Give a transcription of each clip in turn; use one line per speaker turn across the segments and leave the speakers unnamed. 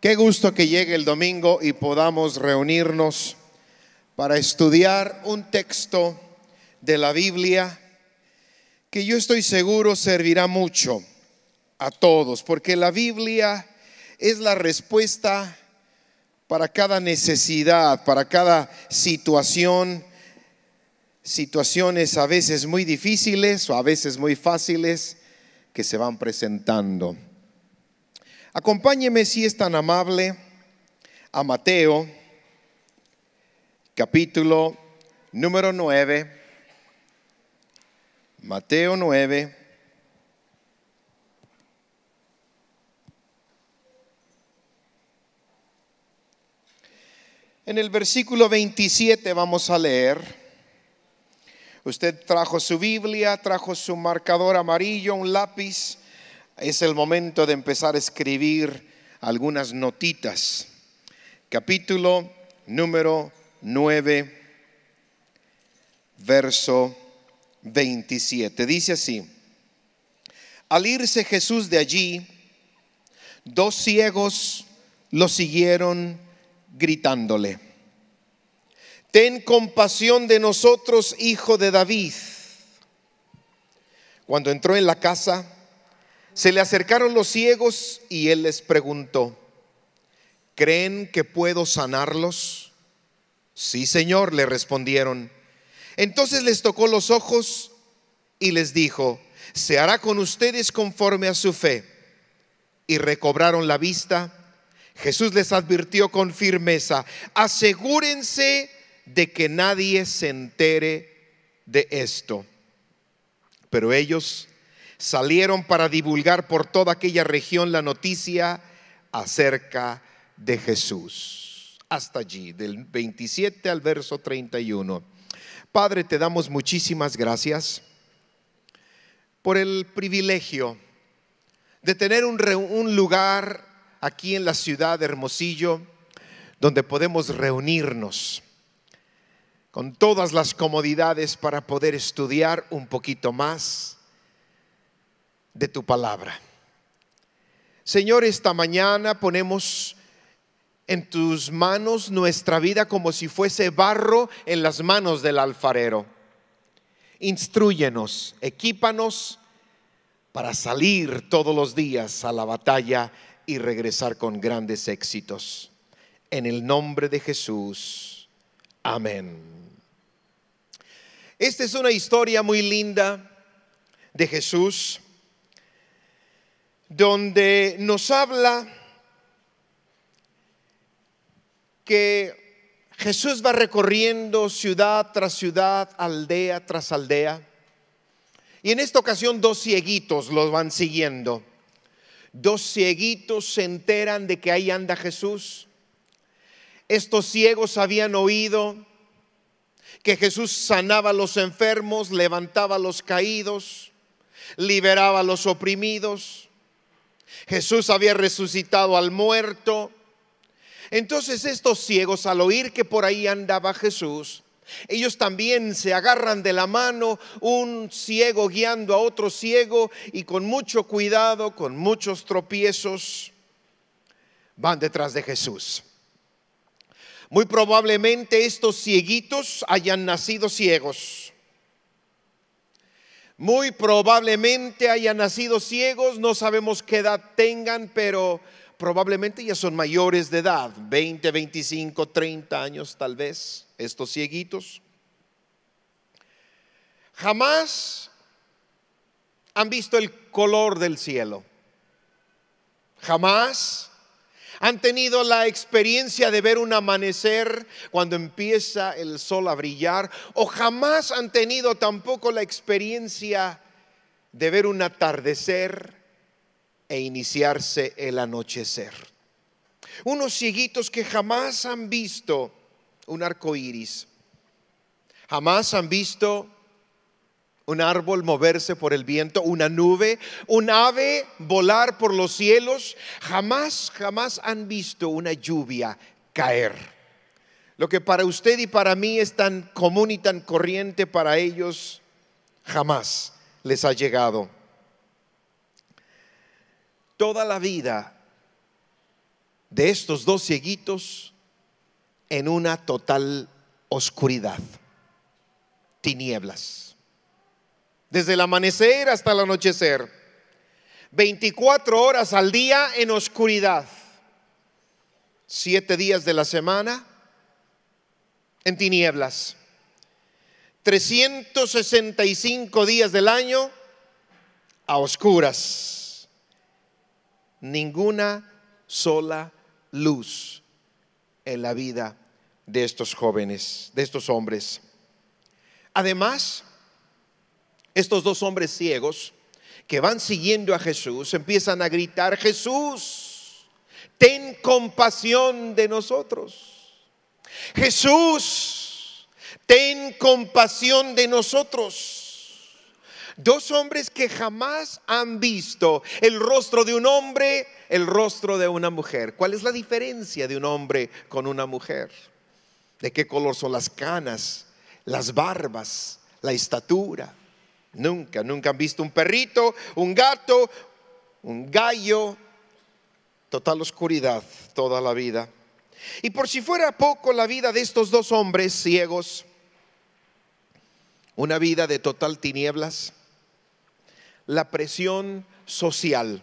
Qué gusto que llegue el domingo y podamos reunirnos para estudiar un texto de la Biblia que yo estoy seguro servirá mucho a todos, porque la Biblia es la respuesta para cada necesidad, para cada situación, situaciones a veces muy difíciles o a veces muy fáciles que se van presentando. Acompáñeme si es tan amable a Mateo, capítulo número 9. Mateo 9. En el versículo 27 vamos a leer. Usted trajo su Biblia, trajo su marcador amarillo, un lápiz es el momento de empezar a escribir algunas notitas. Capítulo número 9, verso 27. Dice así, al irse Jesús de allí, dos ciegos lo siguieron gritándole, ten compasión de nosotros, hijo de David. Cuando entró en la casa, se le acercaron los ciegos y él les preguntó, ¿creen que puedo sanarlos? Sí, Señor, le respondieron. Entonces les tocó los ojos y les dijo, se hará con ustedes conforme a su fe. Y recobraron la vista. Jesús les advirtió con firmeza, asegúrense de que nadie se entere de esto. Pero ellos salieron para divulgar por toda aquella región la noticia acerca de Jesús. Hasta allí, del 27 al verso 31. Padre, te damos muchísimas gracias por el privilegio de tener un, lugar aquí en la ciudad de Hermosillo donde podemos reunirnos con todas las comodidades para poder estudiar un poquito más de tu palabra. Señor, esta mañana ponemos en tus manos nuestra vida como si fuese barro en las manos del alfarero. Instruyenos, equípanos para salir todos los días a la batalla y regresar con grandes éxitos. En el nombre de Jesús. Amén. Esta es una historia muy linda de Jesús donde nos habla que Jesús va recorriendo ciudad tras ciudad, aldea tras aldea. Y en esta ocasión dos cieguitos los van siguiendo. Dos cieguitos se enteran de que ahí anda Jesús. Estos ciegos habían oído que Jesús sanaba a los enfermos, levantaba a los caídos, liberaba a los oprimidos. Jesús había resucitado al muerto. Entonces estos ciegos, al oír que por ahí andaba Jesús, ellos también se agarran de la mano, un ciego guiando a otro ciego y con mucho cuidado, con muchos tropiezos, van detrás de Jesús. Muy probablemente estos cieguitos hayan nacido ciegos muy probablemente hayan nacido ciegos, no sabemos qué edad tengan, pero probablemente ya son mayores de edad, 20, 25, 30 años tal vez, estos cieguitos. Jamás han visto el color del cielo. Jamás han tenido la experiencia de ver un amanecer cuando empieza el sol a brillar. O jamás han tenido tampoco la experiencia de ver un atardecer e iniciarse el anochecer. Unos cieguitos que jamás han visto un arco iris, jamás han visto un árbol moverse por el viento, una nube, un ave volar por los cielos. Jamás, jamás han visto una lluvia caer. Lo que para usted y para mí es tan común y tan corriente, para ellos jamás les ha llegado. Toda la vida de estos dos cieguitos en una total oscuridad, tinieblas desde el amanecer hasta el anochecer, 24 horas al día en oscuridad, siete días de la semana en tinieblas, 365 días del año a oscuras, ninguna sola luz en la vida de estos jóvenes, de estos hombres. Además, estos dos hombres ciegos que van siguiendo a Jesús empiezan a gritar, Jesús, ten compasión de nosotros. Jesús, ten compasión de nosotros. Dos hombres que jamás han visto el rostro de un hombre, el rostro de una mujer. ¿Cuál es la diferencia de un hombre con una mujer? ¿De qué color son las canas, las barbas, la estatura? Nunca, nunca han visto un perrito, un gato, un gallo. Total oscuridad toda la vida. Y por si fuera poco la vida de estos dos hombres ciegos, una vida de total tinieblas, la presión social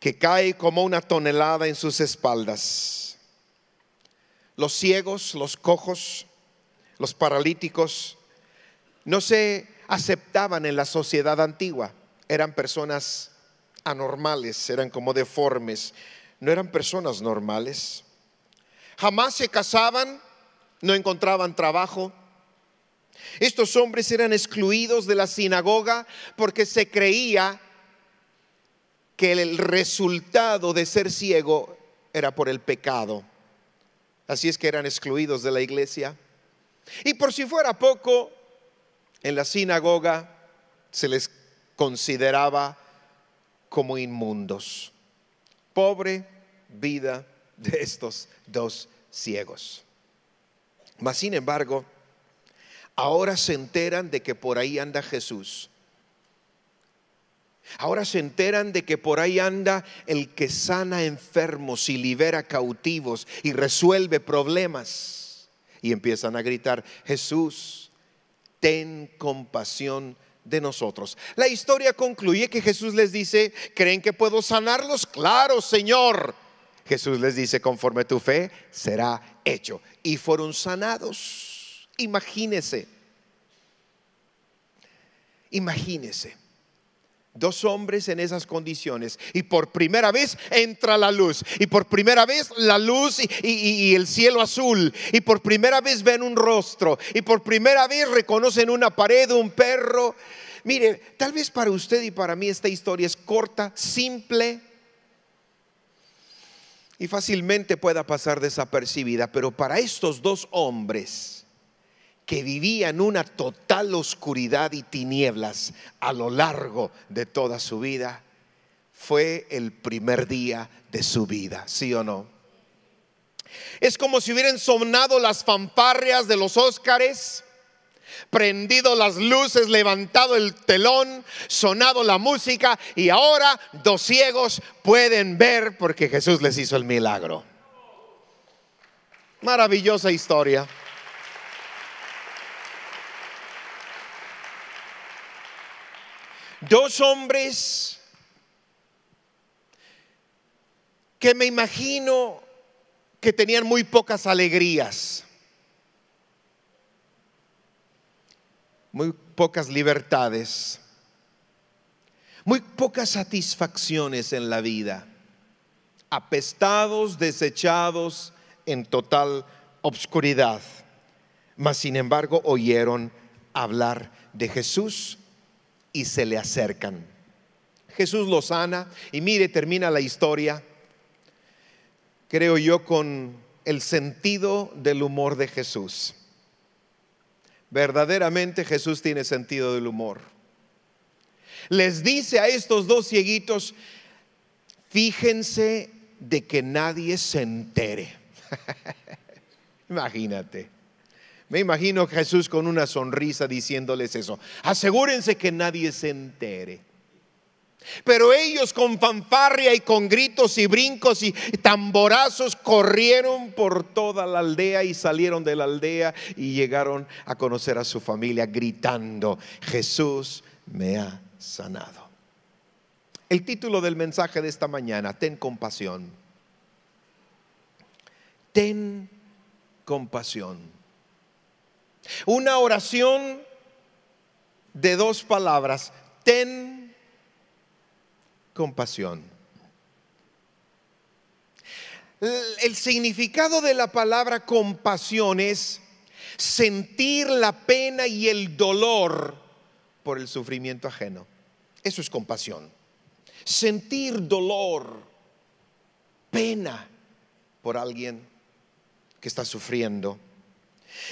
que cae como una tonelada en sus espaldas. Los ciegos, los cojos, los paralíticos, no sé aceptaban en la sociedad antigua. Eran personas anormales, eran como deformes, no eran personas normales. Jamás se casaban, no encontraban trabajo. Estos hombres eran excluidos de la sinagoga porque se creía que el resultado de ser ciego era por el pecado. Así es que eran excluidos de la iglesia. Y por si fuera poco, en la sinagoga se les consideraba como inmundos. Pobre vida de estos dos ciegos. Mas, sin embargo, ahora se enteran de que por ahí anda Jesús. Ahora se enteran de que por ahí anda el que sana enfermos y libera cautivos y resuelve problemas. Y empiezan a gritar, Jesús, ten compasión de nosotros. La historia concluye que Jesús les dice, ¿creen que puedo sanarlos? Claro, Señor. Jesús les dice, conforme tu fe, será hecho. Y fueron sanados. Imagínese. Imagínese. Dos hombres en esas condiciones. Y por primera vez entra la luz. Y por primera vez la luz y, el cielo azul. Y por primera vez ven un rostro. Y por primera vez reconocen una pared, un perro. Mire, tal vez para usted y para mí esta historia es corta, simple. Y fácilmente pueda pasar desapercibida. Pero para estos dos hombres que vivía en una total oscuridad y tinieblas a lo largo de toda su vida, fue el primer día de su vida, ¿sí o no? Es como si hubieran sonado las fanfarrias de los Óscares, prendido las luces, levantado el telón, sonado la música y ahora dos ciegos pueden ver porque Jesús les hizo el milagro. Maravillosa historia. dos hombres que me imagino que tenían muy pocas alegrías, muy pocas libertades, muy pocas satisfacciones en la vida, apestados, desechados en total obscuridad. Mas, sin embargo, oyeron hablar de Jesús y se le acercan. Jesús lo sana y mire, termina la historia, creo yo, con el sentido del humor de Jesús. Verdaderamente Jesús tiene sentido del humor. Les dice a estos dos cieguitos, fíjense de que nadie se entere. Imagínate. Me imagino Jesús con una sonrisa diciéndoles eso. Asegúrense que nadie se entere. Pero ellos con fanfarria y con gritos y brincos y tamborazos corrieron por toda la aldea y salieron de la aldea y llegaron a conocer a su familia gritando, Jesús me ha sanado. El título del mensaje de esta mañana, ten compasión. Ten compasión. Una oración de dos palabras. Ten compasión. El significado de la palabra compasión es sentir la pena y el dolor por el sufrimiento ajeno. Eso es compasión. Sentir dolor, pena por alguien que está sufriendo.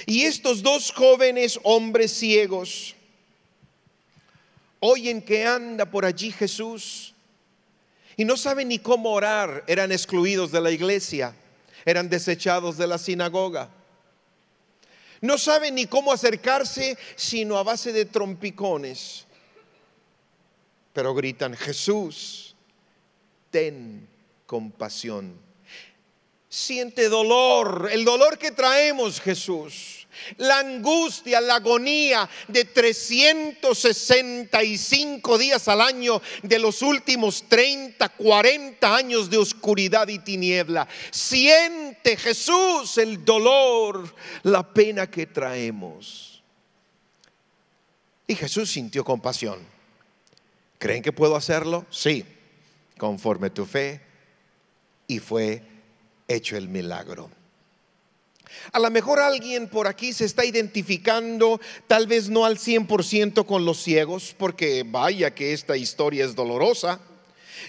Y estos dos jóvenes hombres ciegos oyen que anda por allí Jesús y no saben ni cómo orar, eran excluidos de la iglesia, eran desechados de la sinagoga. No saben ni cómo acercarse sino a base de trompicones. Pero gritan, Jesús, ten compasión siente dolor, el dolor que traemos Jesús, la angustia, la agonía de 365 días al año de los últimos 30, 40 años de oscuridad y tiniebla. Siente Jesús el dolor, la pena que traemos. Y Jesús sintió compasión. ¿Creen que puedo hacerlo? Sí, conforme tu fe. Y fue hecho el milagro. A lo mejor alguien por aquí se está identificando, tal vez no al 100% con los ciegos, porque vaya que esta historia es dolorosa.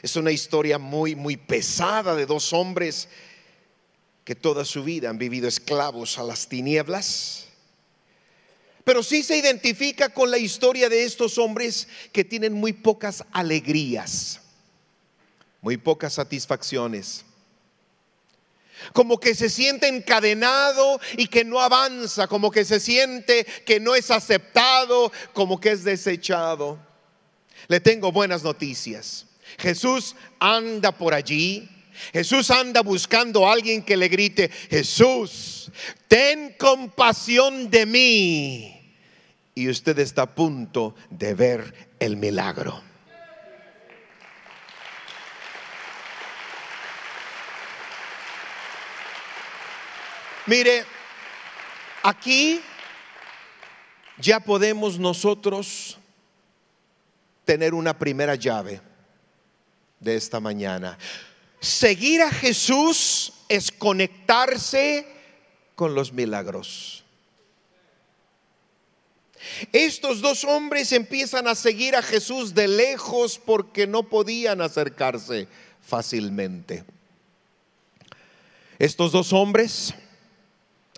Es una historia muy, muy pesada de dos hombres que toda su vida han vivido esclavos a las tinieblas. Pero sí se identifica con la historia de estos hombres que tienen muy pocas alegrías, muy pocas satisfacciones como que se siente encadenado y que no avanza, como que se siente que no es aceptado, como que es desechado. Le tengo buenas noticias. Jesús anda por allí. Jesús anda buscando a alguien que le grite, Jesús, ten compasión de mí. Y usted está a punto de ver el milagro. Mire, aquí ya podemos nosotros tener una primera llave de esta mañana. Seguir a Jesús es conectarse con los milagros. Estos dos hombres empiezan a seguir a Jesús de lejos porque no podían acercarse fácilmente. Estos dos hombres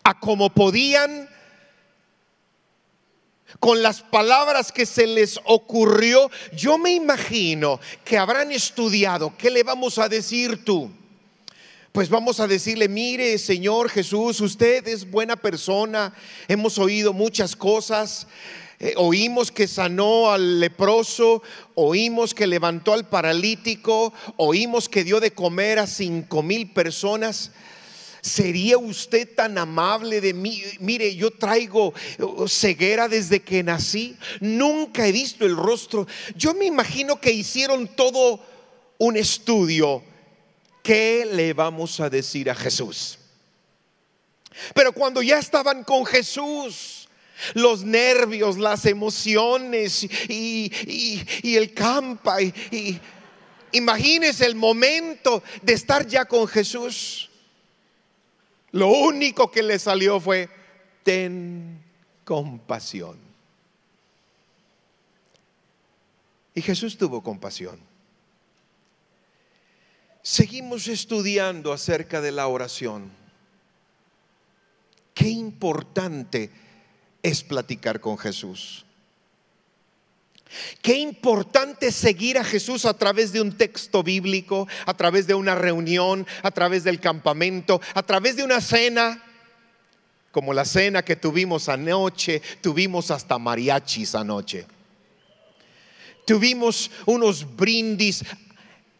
a como podían, con las palabras que se les ocurrió. Yo me imagino que habrán estudiado, ¿qué le vamos a decir tú? Pues vamos a decirle, mire Señor Jesús, usted es buena persona, hemos oído muchas cosas, eh, oímos que sanó al leproso, oímos que levantó al paralítico, oímos que dio de comer a cinco mil personas. ¿sería usted tan amable de mí? Mire, yo traigo oh, oh, ceguera desde que nací, nunca he visto el rostro. Yo me imagino que hicieron todo un estudio. ¿Qué le vamos a decir a Jesús? Pero cuando ya estaban con Jesús, los nervios, las emociones y, el campa. Y, imagínese el momento de estar ya con Jesús. Lo único que le salió fue, ten compasión. Y Jesús tuvo compasión. Seguimos estudiando acerca de la oración. Qué importante es platicar con Jesús. Qué importante seguir a Jesús a través de un texto bíblico, a través de una reunión, a través del campamento, a través de una cena, como la cena que tuvimos anoche, tuvimos hasta mariachis anoche. Tuvimos unos brindis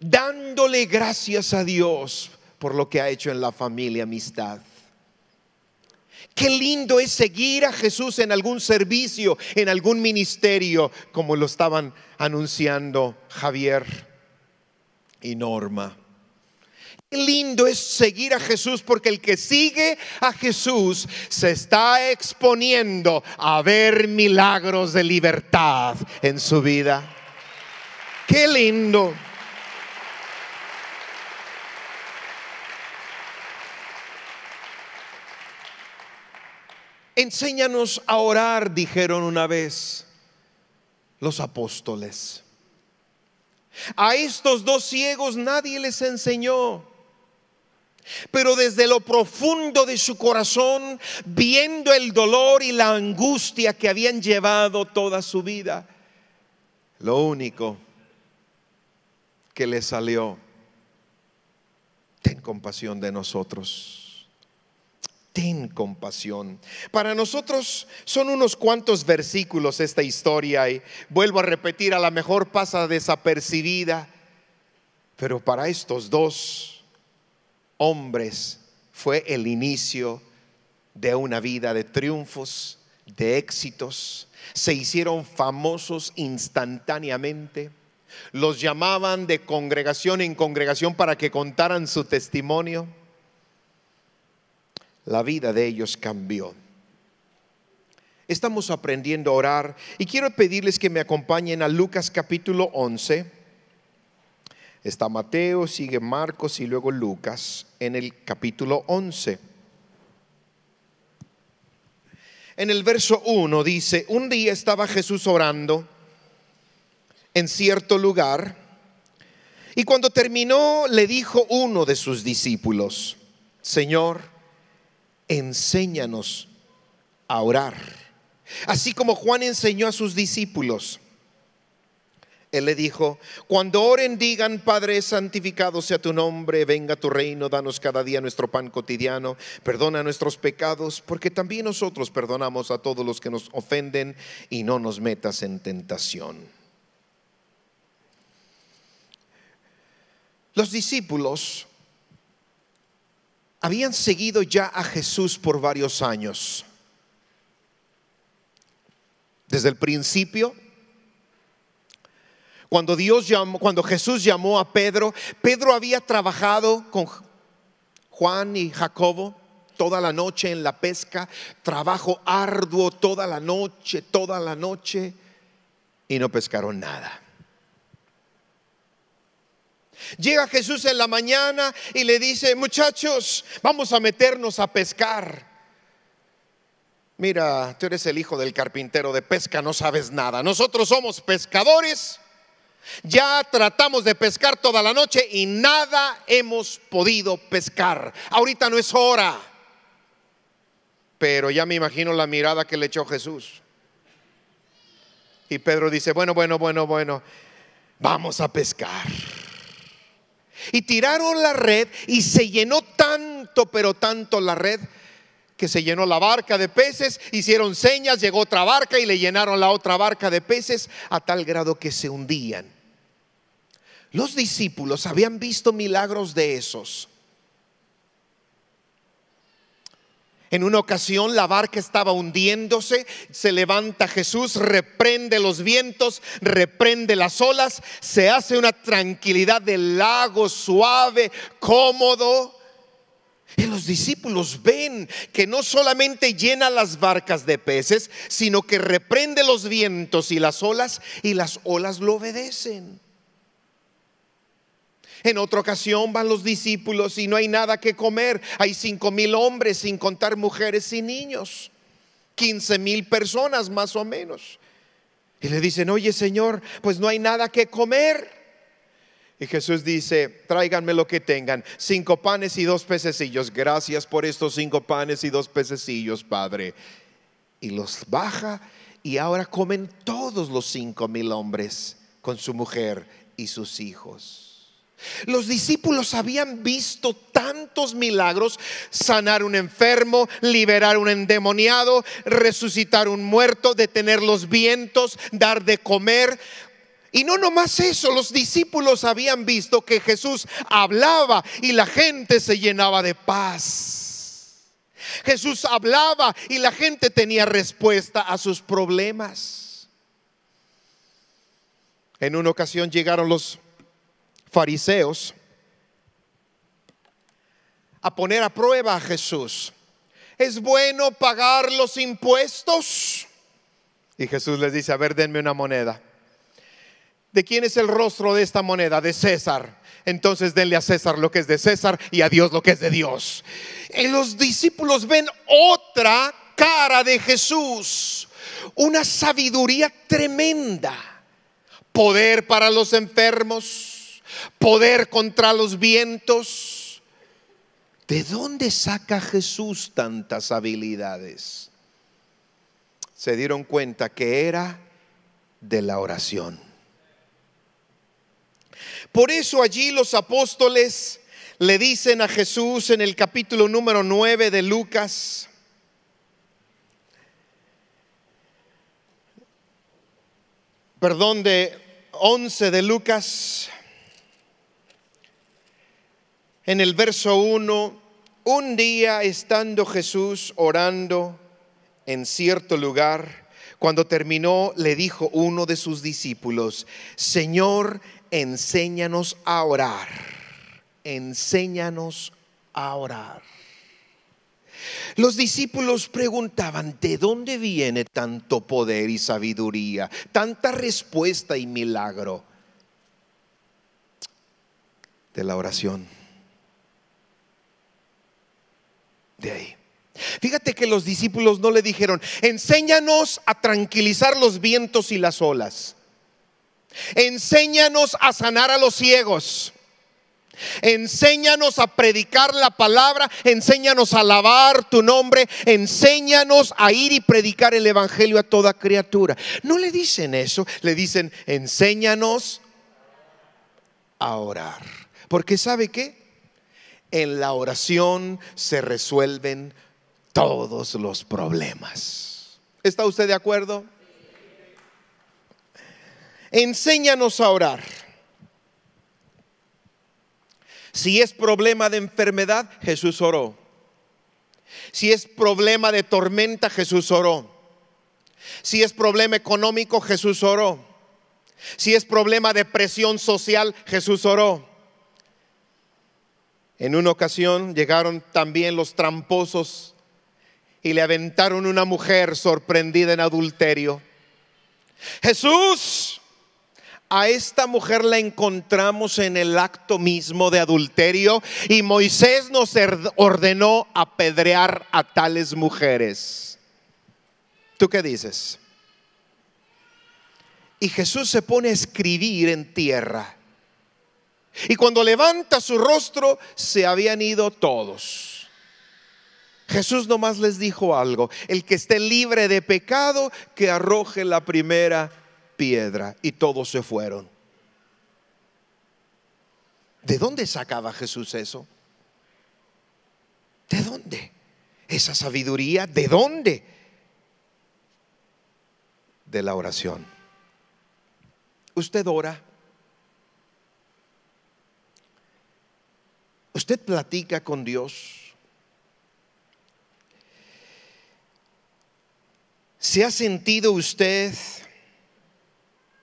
dándole gracias a Dios por lo que ha hecho en la familia amistad. Qué lindo es seguir a Jesús en algún servicio, en algún ministerio, como lo estaban anunciando Javier y Norma. Qué lindo es seguir a Jesús porque el que sigue a Jesús se está exponiendo a ver milagros de libertad en su vida. Qué lindo. Enséñanos a orar, dijeron una vez los apóstoles. A estos dos ciegos nadie les enseñó. Pero desde lo profundo de su corazón, viendo el dolor y la angustia que habían llevado toda su vida, lo único que les salió, ten compasión de nosotros ten compasión. Para nosotros son unos cuantos versículos esta historia y vuelvo a repetir, a lo mejor pasa desapercibida, pero para estos dos hombres fue el inicio de una vida de triunfos, de éxitos. Se hicieron famosos instantáneamente. Los llamaban de congregación en congregación para que contaran su testimonio la vida de ellos cambió. Estamos aprendiendo a orar y quiero pedirles que me acompañen a Lucas capítulo 11. Está Mateo, sigue Marcos y luego Lucas en el capítulo 11. En el verso 1 dice, un día estaba Jesús orando en cierto lugar y cuando terminó le dijo uno de sus discípulos, Señor, enséñanos a orar. Así como Juan enseñó a sus discípulos. Él le dijo, cuando oren digan, Padre, santificado sea tu nombre, venga tu reino, danos cada día nuestro pan cotidiano, perdona nuestros pecados, porque también nosotros perdonamos a todos los que nos ofenden y no nos metas en tentación. Los discípulos habían seguido ya a Jesús por varios años. Desde el principio, cuando, Dios llamó, cuando Jesús llamó a Pedro, Pedro había trabajado con Juan y Jacobo toda la noche en la pesca, trabajo arduo toda la noche, toda la noche, y no pescaron nada. Llega Jesús en la mañana y le dice, muchachos, vamos a meternos a pescar. Mira, tú eres el hijo del carpintero de pesca, no sabes nada. Nosotros somos pescadores, ya tratamos de pescar toda la noche y nada hemos podido pescar. Ahorita no es hora. Pero ya me imagino la mirada que le echó Jesús. Y Pedro dice, bueno, bueno, bueno, bueno, vamos a pescar. Y tiraron la red y se llenó tanto, pero tanto la red que se llenó la barca de peces, hicieron señas, llegó otra barca y le llenaron la otra barca de peces a tal grado que se hundían. Los discípulos habían visto milagros de esos En una ocasión la barca estaba hundiéndose, se levanta Jesús, reprende los vientos, reprende las olas, se hace una tranquilidad del lago suave, cómodo. Y los discípulos ven que no solamente llena las barcas de peces, sino que reprende los vientos y las olas y las olas lo obedecen. En otra ocasión van los discípulos y no hay nada que comer. Hay cinco mil hombres, sin contar mujeres y niños. Quince mil personas más o menos. Y le dicen, oye Señor, pues no hay nada que comer. Y Jesús dice, tráiganme lo que tengan, cinco panes y dos pececillos. Gracias por estos cinco panes y dos pececillos, Padre. Y los baja y ahora comen todos los cinco mil hombres con su mujer y sus hijos. Los discípulos habían visto tantos milagros, sanar un enfermo, liberar un endemoniado, resucitar un muerto, detener los vientos, dar de comer. Y no nomás eso, los discípulos habían visto que Jesús hablaba y la gente se llenaba de paz. Jesús hablaba y la gente tenía respuesta a sus problemas. En una ocasión llegaron los fariseos a poner a prueba a Jesús. ¿Es bueno pagar los impuestos? Y Jesús les dice, a ver, denme una moneda. ¿De quién es el rostro de esta moneda? De César. Entonces denle a César lo que es de César y a Dios lo que es de Dios. Y los discípulos ven otra cara de Jesús, una sabiduría tremenda, poder para los enfermos, poder contra los vientos. ¿De dónde saca Jesús tantas habilidades? Se dieron cuenta que era de la oración. Por eso allí los apóstoles le dicen a Jesús en el capítulo número 9 de Lucas, perdón, de 11 de Lucas, en el verso 1, un día estando Jesús orando en cierto lugar, cuando terminó, le dijo uno de sus discípulos, Señor, enséñanos a orar, enséñanos a orar. Los discípulos preguntaban, ¿de dónde viene tanto poder y sabiduría, tanta respuesta y milagro? De la oración. ahí. Fíjate que los discípulos no le dijeron, enséñanos a tranquilizar los vientos y las olas. Enséñanos a sanar a los ciegos. Enséñanos a predicar la palabra, enséñanos a alabar tu nombre, enséñanos a ir y predicar el Evangelio a toda criatura. No le dicen eso, le dicen, enséñanos a orar. Porque sabe que en la oración se resuelven todos los problemas. ¿Está usted de acuerdo? Enséñanos a orar. Si es problema de enfermedad, Jesús oró. Si es problema de tormenta, Jesús oró. Si es problema económico, Jesús oró. Si es problema de presión social, Jesús oró. En una ocasión llegaron también los tramposos y le aventaron una mujer sorprendida en adulterio. Jesús, a esta mujer la encontramos en el acto mismo de adulterio y Moisés nos ordenó apedrear a tales mujeres. ¿Tú qué dices? Y Jesús se pone a escribir en tierra y cuando levanta su rostro, se habían ido todos. Jesús nomás les dijo algo, el que esté libre de pecado, que arroje la primera piedra. Y todos se fueron. ¿De dónde sacaba Jesús eso? ¿De dónde? Esa sabiduría, ¿de dónde? De la oración. Usted ora Usted platica con Dios. ¿Se ha sentido usted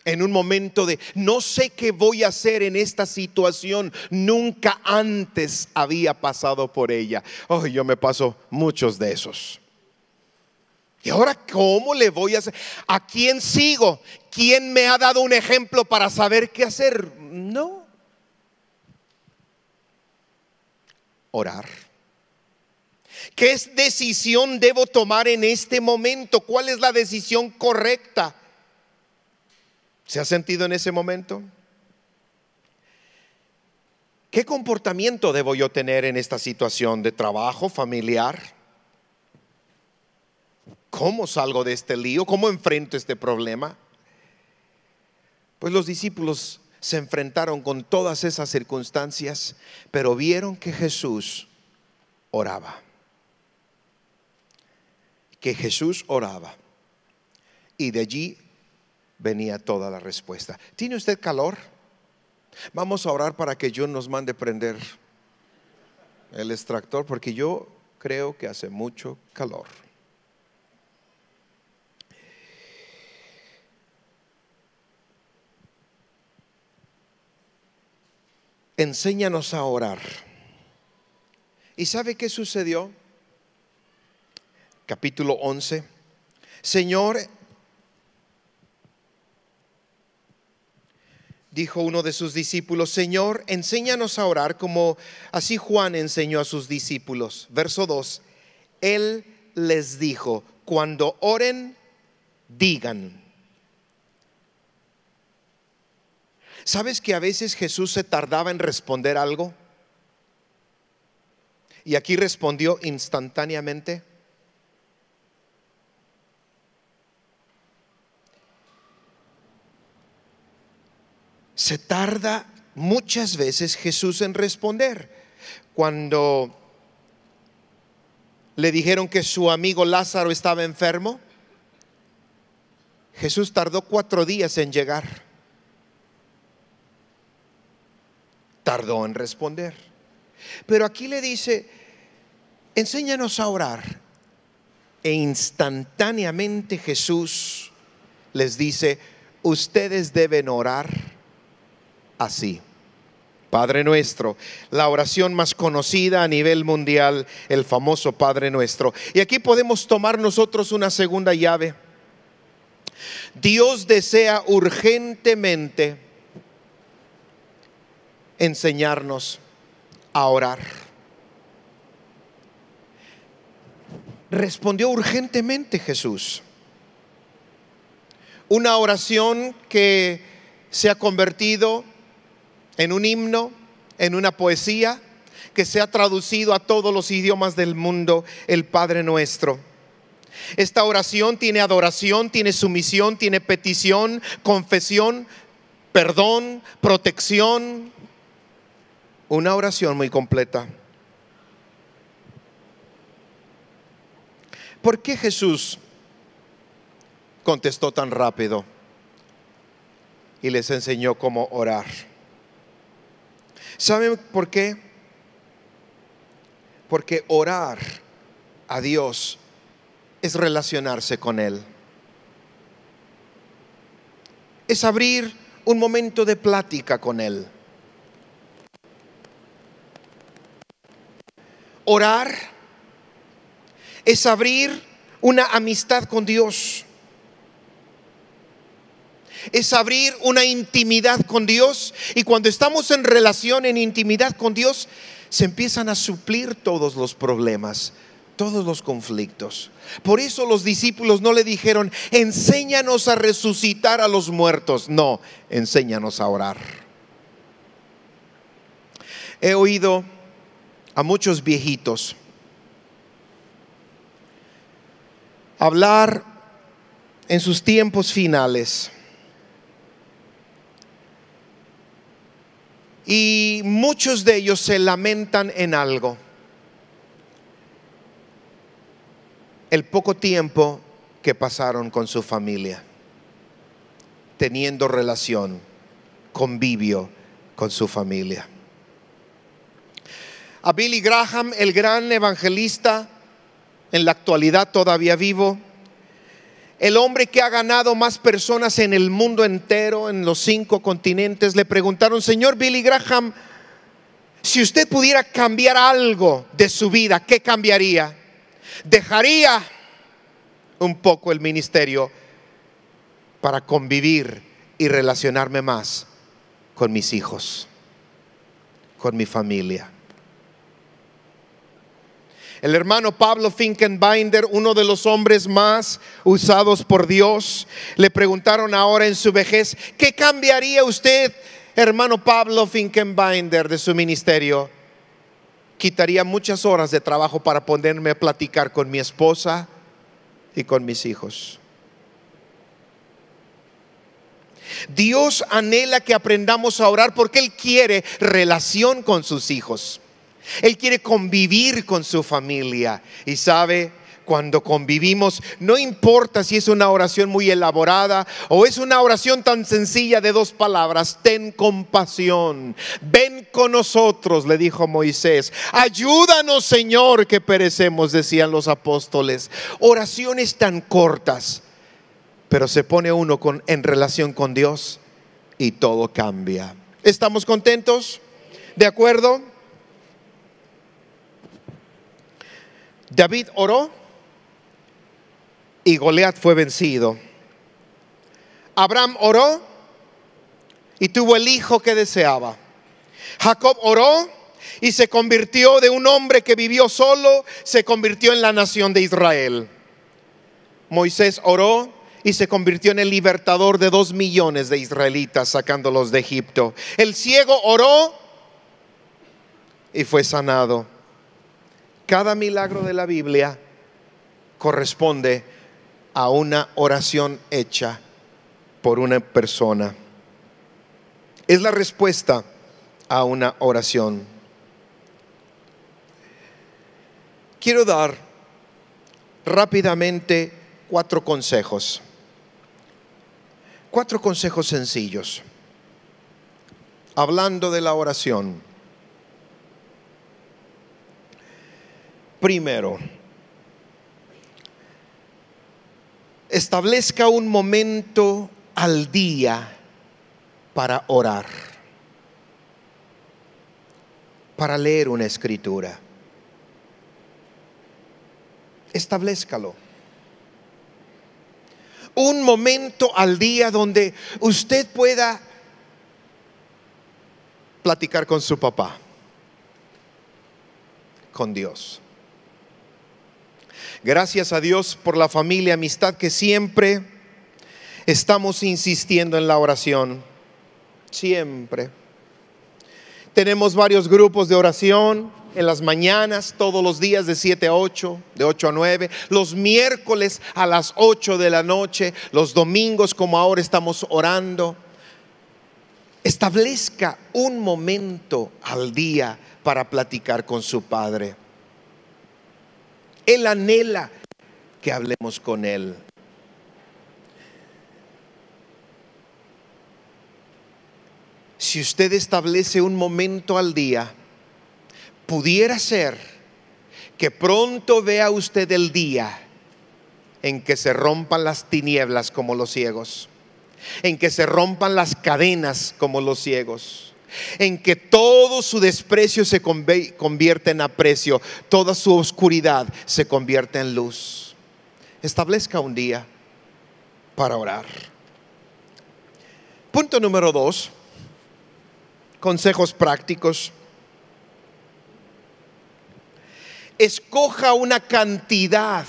en un momento de no sé qué voy a hacer en esta situación, nunca antes había pasado por ella. Oh, yo me paso muchos de esos. ¿Y ahora cómo le voy a hacer? ¿A quién sigo? ¿Quién me ha dado un ejemplo para saber qué hacer? No. orar? ¿Qué decisión debo tomar en este momento? ¿Cuál es la decisión correcta? ¿Se ha sentido en ese momento? ¿Qué comportamiento debo yo tener en esta situación de trabajo familiar? ¿Cómo salgo de este lío? ¿Cómo enfrento este problema? Pues los discípulos se enfrentaron con todas esas circunstancias, pero vieron que Jesús oraba. Que Jesús oraba. Y de allí venía toda la respuesta. ¿Tiene usted calor? Vamos a orar para que yo nos mande prender el extractor porque yo creo que hace mucho calor. enséñanos a orar. ¿Y sabe qué sucedió? Capítulo 11. Señor, dijo uno de sus discípulos, Señor, enséñanos a orar como así Juan enseñó a sus discípulos. Verso 2, Él les dijo, cuando oren, digan. ¿Sabes que a veces Jesús se tardaba en responder algo? Y aquí respondió instantáneamente. Se tarda muchas veces Jesús en responder. Cuando le dijeron que su amigo Lázaro estaba enfermo, Jesús tardó cuatro días en llegar. tardó en responder. Pero aquí le dice, enséñanos a orar. E instantáneamente Jesús les dice, ustedes deben orar así. Padre nuestro, la oración más conocida a nivel mundial, el famoso Padre nuestro. Y aquí podemos tomar nosotros una segunda llave. Dios desea urgentemente enseñarnos a orar. Respondió urgentemente Jesús. Una oración que se ha convertido en un himno, en una poesía, que se ha traducido a todos los idiomas del mundo, el Padre nuestro. Esta oración tiene adoración, tiene sumisión, tiene petición, confesión, perdón, protección, una oración muy completa. ¿Por qué Jesús contestó tan rápido y les enseñó cómo orar? ¿Saben por qué? Porque orar a Dios es relacionarse con Él. Es abrir un momento de plática con Él. orar, es abrir una amistad con Dios. Es abrir una intimidad con Dios. Y cuando estamos en relación, en intimidad con Dios, se empiezan a suplir todos los problemas, todos los conflictos. Por eso los discípulos no le dijeron, enséñanos a resucitar a los muertos. No, enséñanos a orar. He oído a muchos viejitos. Hablar en sus tiempos finales. Y muchos de ellos se lamentan en algo. El poco tiempo que pasaron con su familia, teniendo relación, convivio con su familia a Billy Graham, el gran evangelista, en la actualidad todavía vivo, el hombre que ha ganado más personas en el mundo entero, en los cinco continentes, le preguntaron, Señor Billy Graham, si usted pudiera cambiar algo de su vida, ¿qué cambiaría? Dejaría un poco el ministerio para convivir y relacionarme más con mis hijos, con mi familia. El hermano Pablo Finkenbinder, uno de los hombres más usados por Dios, le preguntaron ahora en su vejez, ¿qué cambiaría usted, hermano Pablo Finkenbinder, de su ministerio? Quitaría muchas horas de trabajo para ponerme a platicar con mi esposa y con mis hijos. Dios anhela que aprendamos a orar porque Él quiere relación con sus hijos. Él quiere convivir con su familia. Y sabe, cuando convivimos, no importa si es una oración muy elaborada o es una oración tan sencilla de dos palabras, ten compasión, ven con nosotros, le dijo Moisés, ayúdanos Señor que perecemos, decían los apóstoles. Oraciones tan cortas, pero se pone uno con, en relación con Dios y todo cambia. ¿Estamos contentos? ¿De acuerdo? David oró y Goliat fue vencido. Abraham oró y tuvo el hijo que deseaba. Jacob oró y se convirtió de un hombre que vivió solo, se convirtió en la nación de Israel. Moisés oró y se convirtió en el libertador de dos millones de israelitas sacándolos de Egipto. El ciego oró y fue sanado. Cada milagro de la Biblia corresponde a una oración hecha por una persona. Es la respuesta a una oración. Quiero dar rápidamente cuatro consejos. Cuatro consejos sencillos. Hablando de la oración. primero. Establezca un momento al día para orar, para leer una escritura. Establezcalo. Un momento al día donde usted pueda platicar con su papá, con Dios. Gracias a Dios por la familia, amistad que siempre estamos insistiendo en la oración. Siempre. Tenemos varios grupos de oración en las mañanas, todos los días de 7 a 8, de 8 a 9, los miércoles a las 8 de la noche, los domingos como ahora estamos orando. Establezca un momento al día para platicar con su Padre. Él anhela que hablemos con Él. Si usted establece un momento al día, pudiera ser que pronto vea usted el día en que se rompan las tinieblas como los ciegos, en que se rompan las cadenas como los ciegos, en que todo su desprecio se convierte en aprecio, toda su oscuridad se convierte en luz. Establezca un día para orar. Punto número dos, consejos prácticos. Escoja una cantidad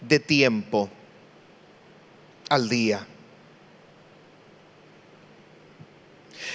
de tiempo al día.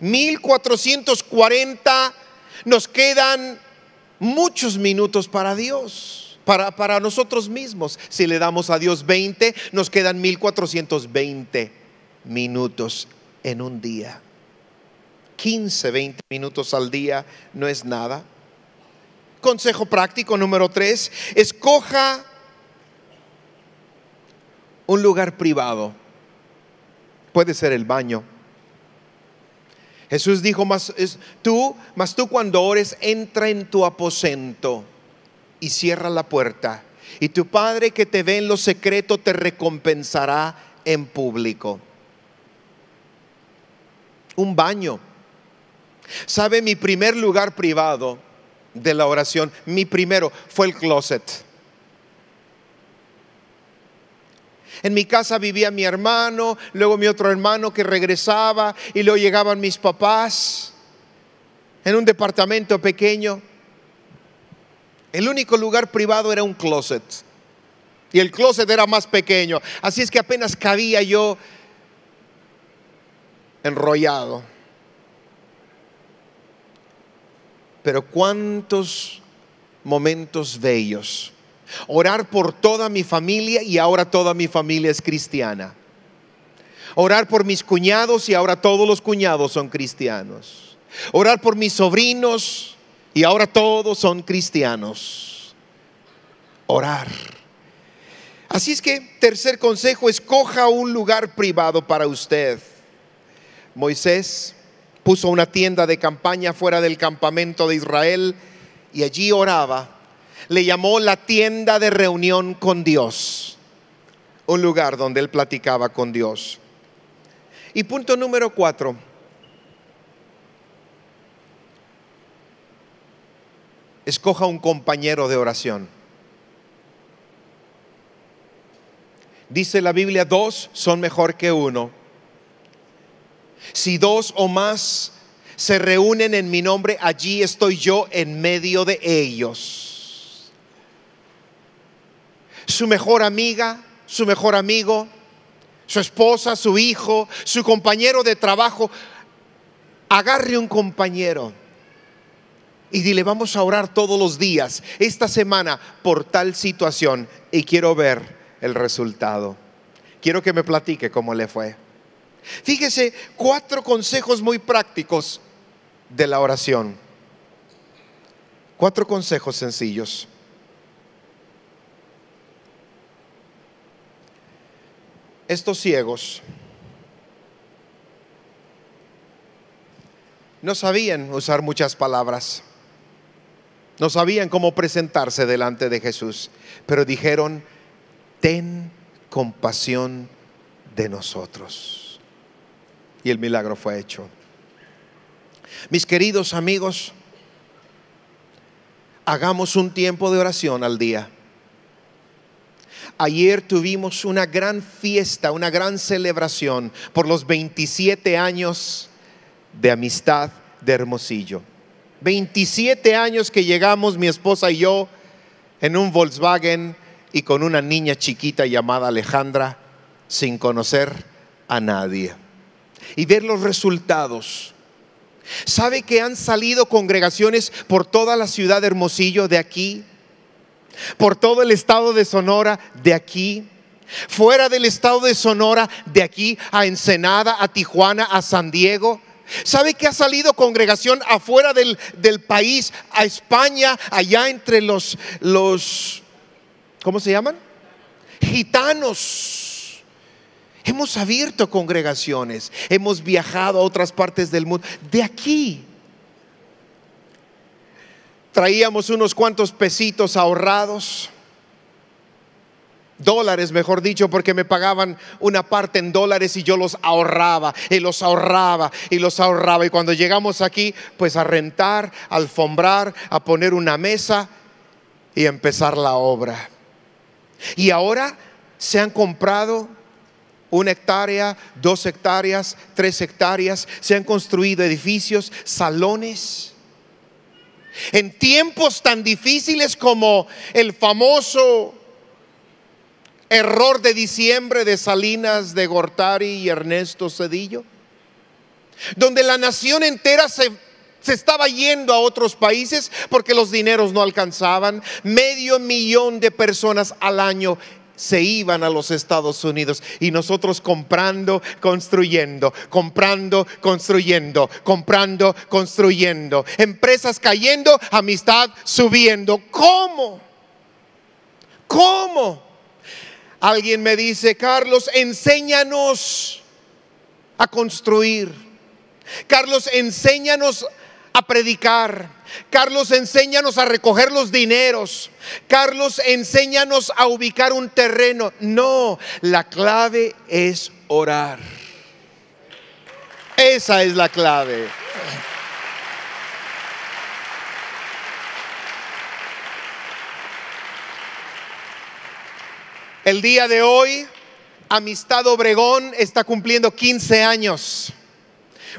1440, nos quedan muchos minutos para Dios, para, para nosotros mismos. Si le damos a Dios 20, nos quedan 1420 minutos en un día. 15, 20 minutos al día no es nada. Consejo práctico número 3, escoja un lugar privado. Puede ser el baño, Jesús dijo, mas es, tú, mas tú cuando ores, entra en tu aposento y cierra la puerta. Y tu Padre que te ve en lo secreto te recompensará en público. Un baño. ¿Sabe mi primer lugar privado de la oración? Mi primero fue el closet En mi casa vivía mi hermano, luego mi otro hermano que regresaba y luego llegaban mis papás en un departamento pequeño. El único lugar privado era un closet y el closet era más pequeño, así es que apenas cabía yo enrollado. Pero cuántos momentos bellos Orar por toda mi familia y ahora toda mi familia es cristiana. Orar por mis cuñados y ahora todos los cuñados son cristianos. Orar por mis sobrinos y ahora todos son cristianos. Orar. Así es que, tercer consejo, escoja un lugar privado para usted. Moisés puso una tienda de campaña fuera del campamento de Israel y allí oraba le llamó la tienda de reunión con Dios, un lugar donde él platicaba con Dios. Y punto número cuatro. Escoja un compañero de oración. Dice la Biblia, dos son mejor que uno. Si dos o más se reúnen en mi nombre, allí estoy yo en medio de ellos su mejor amiga, su mejor amigo, su esposa, su hijo, su compañero de trabajo. Agarre un compañero y dile, vamos a orar todos los días, esta semana, por tal situación y quiero ver el resultado. Quiero que me platique cómo le fue. Fíjese, cuatro consejos muy prácticos de la oración. Cuatro consejos sencillos. estos ciegos no sabían usar muchas palabras, no sabían cómo presentarse delante de Jesús, pero dijeron, ten compasión de nosotros. Y el milagro fue hecho. Mis queridos amigos, hagamos un tiempo de oración al día. Ayer tuvimos una gran fiesta, una gran celebración por los 27 años de amistad de Hermosillo. 27 años que llegamos mi esposa y yo en un Volkswagen y con una niña chiquita llamada Alejandra sin conocer a nadie. Y ver los resultados. ¿Sabe que han salido congregaciones por toda la ciudad de Hermosillo de aquí por todo el estado de Sonora, de aquí, fuera del estado de Sonora, de aquí a Ensenada, a Tijuana, a San Diego. ¿Sabe que ha salido congregación afuera del, país, a España, allá entre los, los, ¿cómo se llaman? Gitanos. Hemos abierto congregaciones, hemos viajado a otras partes del mundo, de aquí, traíamos unos cuantos pesitos ahorrados, dólares mejor dicho, porque me pagaban una parte en dólares y yo los ahorraba y los ahorraba y los ahorraba. Y cuando llegamos aquí, pues a rentar, alfombrar, a poner una mesa y empezar la obra. Y ahora se han comprado una hectárea, dos hectáreas, tres hectáreas, se han construido edificios, salones en tiempos tan difíciles como el famoso error de diciembre de Salinas de Gortari y Ernesto Cedillo, donde la nación entera se, estaba yendo a otros países porque los dineros no alcanzaban, medio millón de personas al año se iban a los Estados Unidos y nosotros comprando, construyendo, comprando, construyendo, comprando, construyendo, empresas cayendo, amistad subiendo. ¿Cómo? ¿Cómo? Alguien me dice, Carlos, enséñanos a construir. Carlos, enséñanos a predicar. Carlos, enséñanos a recoger los dineros. Carlos, enséñanos a ubicar un terreno. No, la clave es orar. Esa es la clave. El día de hoy, Amistad Obregón está cumpliendo 15 años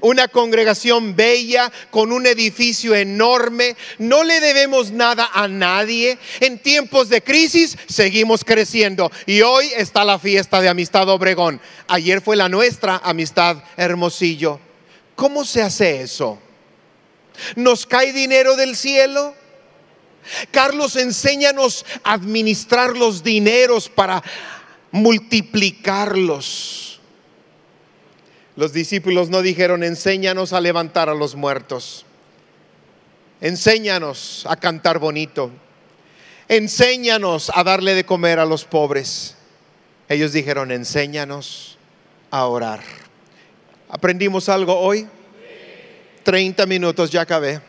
una congregación bella, con un edificio enorme. No le debemos nada a nadie. En tiempos de crisis seguimos creciendo. Y hoy está la fiesta de Amistad Obregón. Ayer fue la nuestra Amistad Hermosillo. ¿Cómo se hace eso? ¿Nos cae dinero del cielo? Carlos, enséñanos a administrar los dineros para multiplicarlos. Los discípulos no dijeron, enséñanos a levantar a los muertos. Enséñanos a cantar bonito. Enséñanos a darle de comer a los pobres. Ellos dijeron, enséñanos a orar. ¿Aprendimos algo hoy? 30 minutos, ya acabé.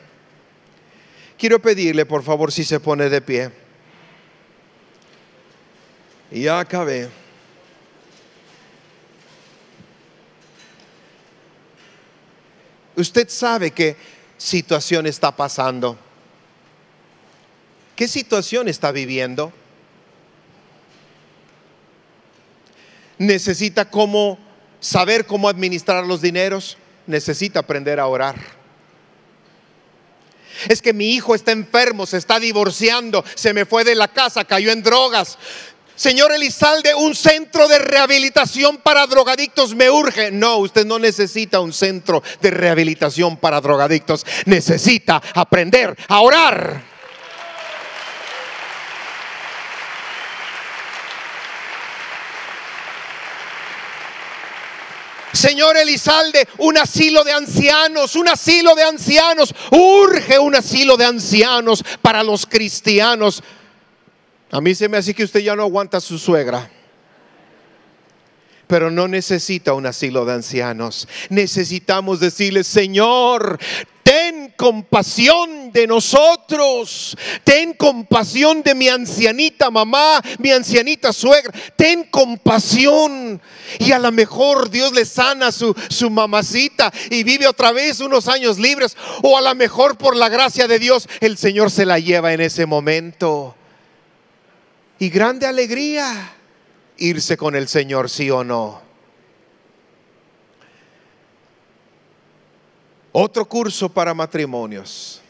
Quiero pedirle, por favor, si se pone de pie. Ya acabé. Usted sabe qué situación está pasando. ¿Qué situación está viviendo? Necesita saber cómo administrar los dineros, necesita aprender a orar. Es que mi hijo está enfermo, se está divorciando, se me fue de la casa, cayó en drogas, Señor Elizalde, un centro de rehabilitación para drogadictos me urge. No, usted no necesita un centro de rehabilitación para drogadictos. Necesita aprender a orar. Señor Elizalde, un asilo de ancianos, un asilo de ancianos. Urge un asilo de ancianos para los cristianos. A mí se me hace que usted ya no aguanta a su suegra pero no necesita un asilo de ancianos. Necesitamos decirle, Señor, ten compasión de nosotros, ten compasión de mi ancianita mamá, mi ancianita suegra, ten compasión. Y a lo mejor Dios le sana su, su mamacita y vive otra vez unos años libres, o a lo mejor por la gracia de Dios el Señor se la lleva en ese momento. Y grande alegría irse con el Señor, sí o no. Otro curso para matrimonios.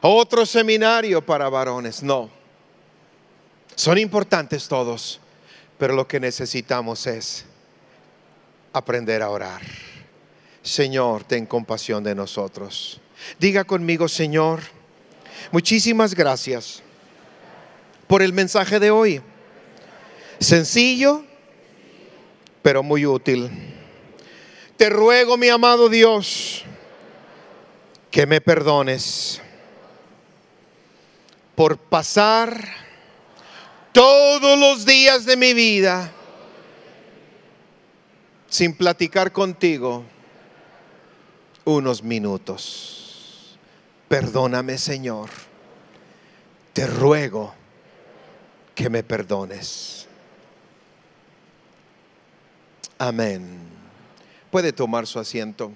Otro seminario para varones. No. Son importantes todos, pero lo que necesitamos es aprender a orar. Señor, ten compasión de nosotros. Diga conmigo, Señor, muchísimas gracias por el mensaje de hoy. Sencillo, pero muy útil. Te ruego, mi amado Dios, que me perdones por pasar todos los días de mi vida sin platicar contigo unos minutos. Perdóname, Señor. Te ruego que me perdones. Amén. Puede tomar su asiento.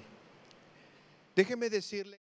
Déjeme decirle.